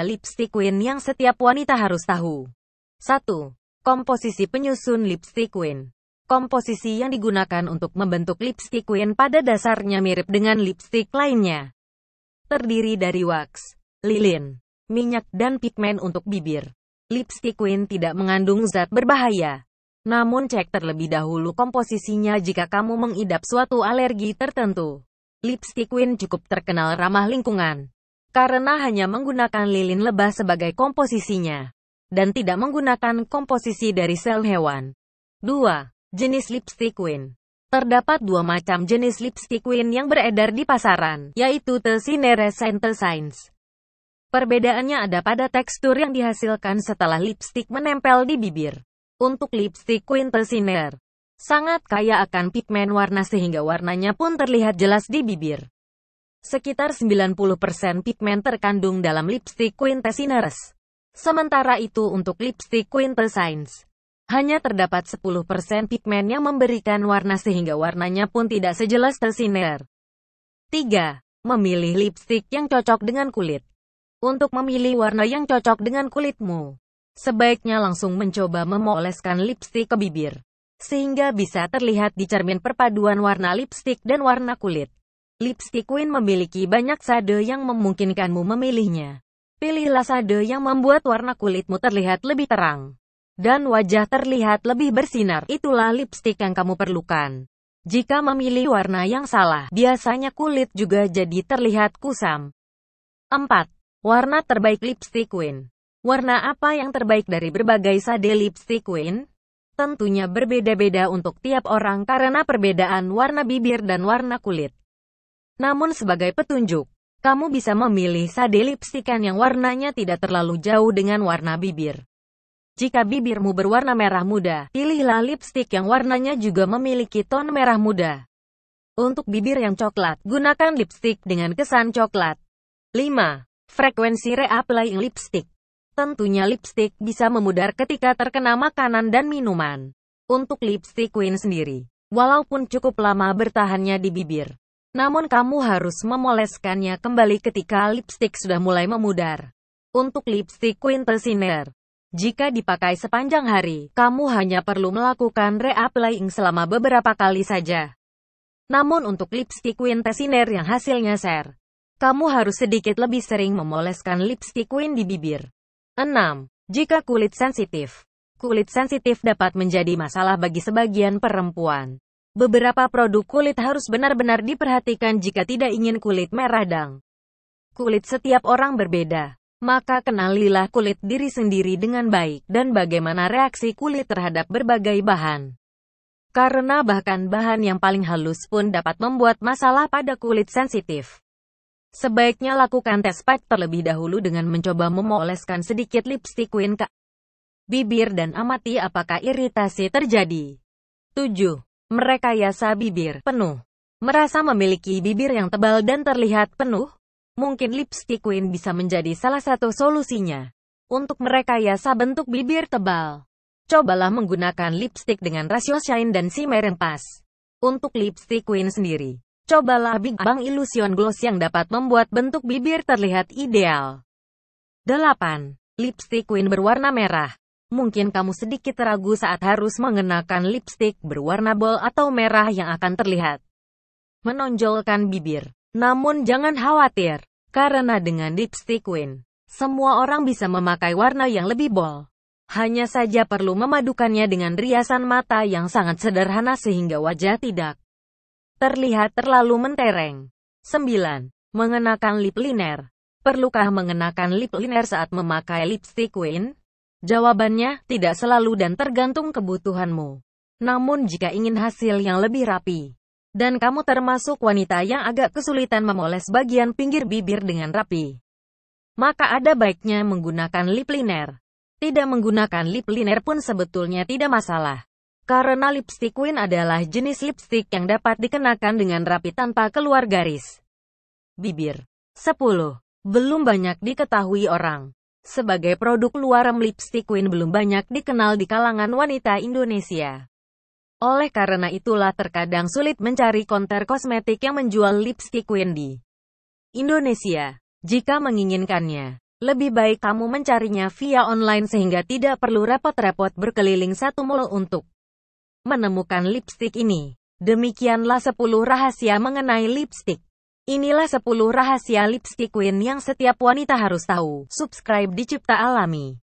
Lipstick Queen yang setiap wanita harus tahu. 1. Komposisi penyusun lipstick queen. Komposisi yang digunakan untuk membentuk lipstick queen pada dasarnya mirip dengan lipstick lainnya. Terdiri dari wax, lilin, minyak dan pigmen untuk bibir. Lipstick queen tidak mengandung zat berbahaya. Namun cek terlebih dahulu komposisinya jika kamu mengidap suatu alergi tertentu. Lipstick queen cukup terkenal ramah lingkungan karena hanya menggunakan lilin lebah sebagai komposisinya, dan tidak menggunakan komposisi dari sel hewan. 2. Jenis lipstick Queen Terdapat dua macam jenis lipstick queen yang beredar di pasaran, yaitu Tesinerescente Science. Perbedaannya ada pada tekstur yang dihasilkan setelah lipstick menempel di bibir. Untuk lipstick Queen Tesiner, sangat kaya akan pigmen warna sehingga warnanya pun terlihat jelas di bibir. Sekitar 90% pigmen terkandung dalam lipstick quintessineres. Sementara itu untuk lipstick quintessence, hanya terdapat 10% pigmen yang memberikan warna sehingga warnanya pun tidak sejelas tersiner. 3. Memilih lipstick yang cocok dengan kulit. Untuk memilih warna yang cocok dengan kulitmu, sebaiknya langsung mencoba memoleskan lipstick ke bibir, sehingga bisa terlihat di cermin perpaduan warna lipstick dan warna kulit. Lipstick Queen memiliki banyak sade yang memungkinkanmu memilihnya. Pilihlah sade yang membuat warna kulitmu terlihat lebih terang dan wajah terlihat lebih bersinar. Itulah lipstick yang kamu perlukan. Jika memilih warna yang salah, biasanya kulit juga jadi terlihat kusam. 4. Warna terbaik lipstick Queen Warna apa yang terbaik dari berbagai sade lipstick Queen? Tentunya berbeda-beda untuk tiap orang karena perbedaan warna bibir dan warna kulit. Namun sebagai petunjuk, kamu bisa memilih sade lipstikan yang warnanya tidak terlalu jauh dengan warna bibir. Jika bibirmu berwarna merah muda, pilihlah lipstik yang warnanya juga memiliki ton merah muda. Untuk bibir yang coklat, gunakan lipstik dengan kesan coklat. 5. Frekuensi reapplying lipstick. Tentunya lipstik bisa memudar ketika terkena makanan dan minuman. Untuk lipstik Queen sendiri, walaupun cukup lama bertahannya di bibir, namun kamu harus memoleskannya kembali ketika lipstik sudah mulai memudar. Untuk lipstik Quintessiner, jika dipakai sepanjang hari, kamu hanya perlu melakukan reapplying selama beberapa kali saja. Namun untuk lipstik Quintessiner yang hasilnya ser, kamu harus sedikit lebih sering memoleskan lipstik quint di bibir. 6. Jika kulit sensitif Kulit sensitif dapat menjadi masalah bagi sebagian perempuan. Beberapa produk kulit harus benar-benar diperhatikan jika tidak ingin kulit merah dan Kulit setiap orang berbeda. Maka kenalilah kulit diri sendiri dengan baik dan bagaimana reaksi kulit terhadap berbagai bahan. Karena bahkan bahan yang paling halus pun dapat membuat masalah pada kulit sensitif. Sebaiknya lakukan tes patch terlebih dahulu dengan mencoba memoleskan sedikit lipstik queen ke bibir dan amati apakah iritasi terjadi. 7 merekayasa bibir penuh. Merasa memiliki bibir yang tebal dan terlihat penuh? Mungkin lipstick queen bisa menjadi salah satu solusinya untuk merekayasa bentuk bibir tebal. Cobalah menggunakan lipstick dengan rasio shine dan shimmer yang pas. Untuk lipstick queen sendiri, cobalah Big Bang Illusion Gloss yang dapat membuat bentuk bibir terlihat ideal. 8. Lipstick queen berwarna merah. Mungkin kamu sedikit ragu saat harus mengenakan lipstik berwarna bol atau merah yang akan terlihat menonjolkan bibir. Namun jangan khawatir, karena dengan lipstick win, semua orang bisa memakai warna yang lebih bol. Hanya saja perlu memadukannya dengan riasan mata yang sangat sederhana sehingga wajah tidak terlihat terlalu mentereng. 9. Mengenakan lip liner. Perlukah mengenakan lip liner saat memakai lipstick win? Jawabannya, tidak selalu dan tergantung kebutuhanmu. Namun jika ingin hasil yang lebih rapi, dan kamu termasuk wanita yang agak kesulitan memoles bagian pinggir bibir dengan rapi, maka ada baiknya menggunakan lip liner. Tidak menggunakan lip liner pun sebetulnya tidak masalah. Karena lipstick Queen adalah jenis lipstick yang dapat dikenakan dengan rapi tanpa keluar garis. Bibir 10. Belum banyak diketahui orang. Sebagai produk luar lipstick Queen belum banyak dikenal di kalangan wanita Indonesia. Oleh karena itulah terkadang sulit mencari konter kosmetik yang menjual lipstick Queen di Indonesia. Jika menginginkannya, lebih baik kamu mencarinya via online sehingga tidak perlu repot-repot berkeliling satu mall untuk menemukan lipstik ini. Demikianlah 10 rahasia mengenai lipstik. Inilah 10 rahasia lipstick Queen yang setiap wanita harus tahu. Subscribe di Cipta Alami.